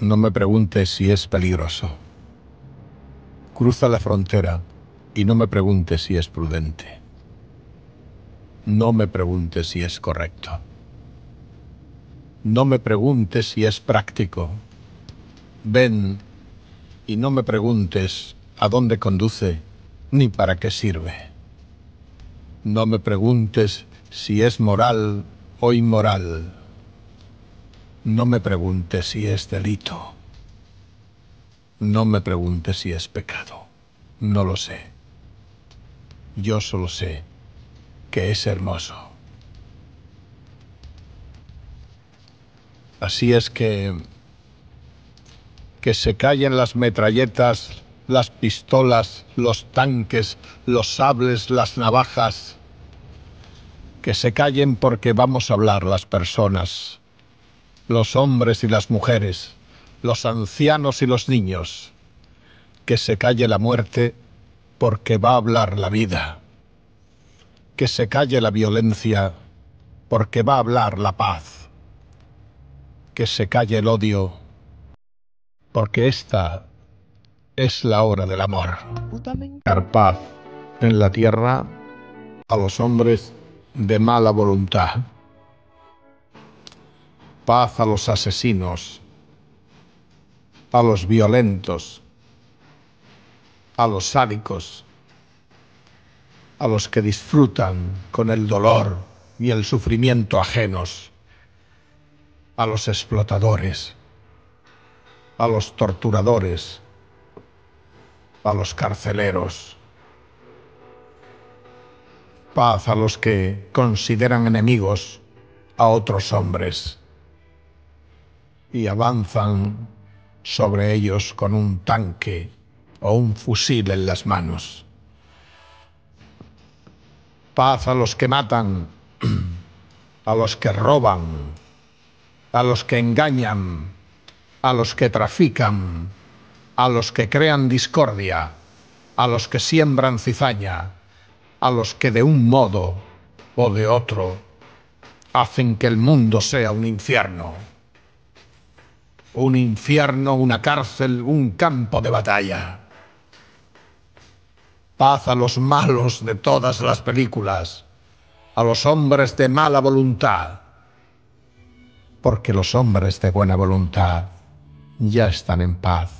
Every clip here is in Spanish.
No me preguntes si es peligroso. Cruza la frontera y no me preguntes si es prudente. No me preguntes si es correcto. No me preguntes si es práctico. Ven y no me preguntes a dónde conduce ni para qué sirve. No me preguntes si es moral o inmoral. No me pregunte si es delito. No me pregunte si es pecado. No lo sé. Yo solo sé que es hermoso. Así es que... Que se callen las metralletas, las pistolas, los tanques, los sables, las navajas. Que se callen porque vamos a hablar las personas los hombres y las mujeres, los ancianos y los niños. Que se calle la muerte porque va a hablar la vida. Que se calle la violencia porque va a hablar la paz. Que se calle el odio porque esta es la hora del amor. Dar paz en la tierra a los hombres de mala voluntad paz a los asesinos, a los violentos, a los sádicos, a los que disfrutan con el dolor y el sufrimiento ajenos, a los explotadores, a los torturadores, a los carceleros. Paz a los que consideran enemigos a otros hombres y avanzan sobre ellos con un tanque o un fusil en las manos. Paz a los que matan, a los que roban, a los que engañan, a los que trafican, a los que crean discordia, a los que siembran cizaña, a los que de un modo o de otro hacen que el mundo sea un infierno un infierno, una cárcel, un campo de batalla. Paz a los malos de todas las películas, a los hombres de mala voluntad, porque los hombres de buena voluntad ya están en paz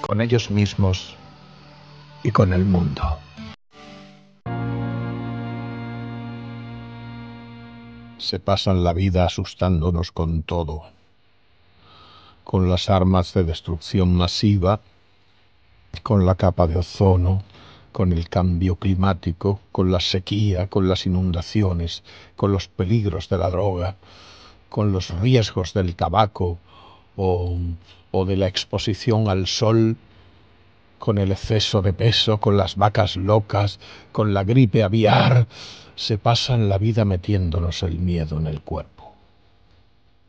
con ellos mismos y con el mundo. Se pasan la vida asustándonos con todo con las armas de destrucción masiva, con la capa de ozono, con el cambio climático, con la sequía, con las inundaciones, con los peligros de la droga, con los riesgos del tabaco o, o de la exposición al sol, con el exceso de peso, con las vacas locas, con la gripe aviar, se pasan la vida metiéndonos el miedo en el cuerpo,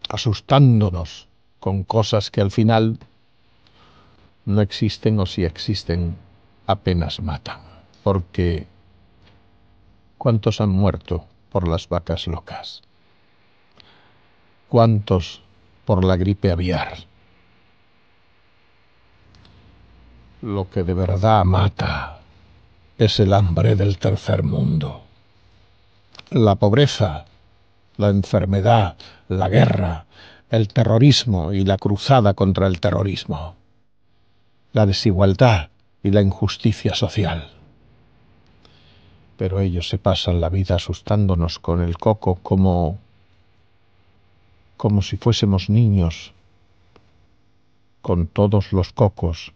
asustándonos con cosas que al final no existen o si existen apenas matan, porque ¿cuántos han muerto por las vacas locas? ¿Cuántos por la gripe aviar? Lo que de verdad mata es el hambre del tercer mundo. La pobreza, la enfermedad, la guerra, el terrorismo y la cruzada contra el terrorismo, la desigualdad y la injusticia social. Pero ellos se pasan la vida asustándonos con el coco como como si fuésemos niños con todos los cocos,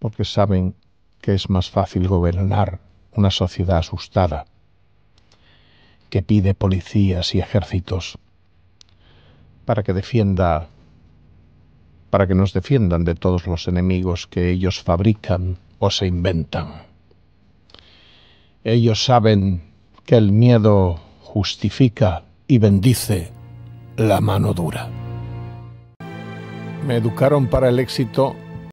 porque saben que es más fácil gobernar una sociedad asustada, que pide policías y ejércitos, para que defienda para que nos defiendan de todos los enemigos que ellos fabrican o se inventan. Ellos saben que el miedo justifica y bendice la mano dura. Me educaron para el éxito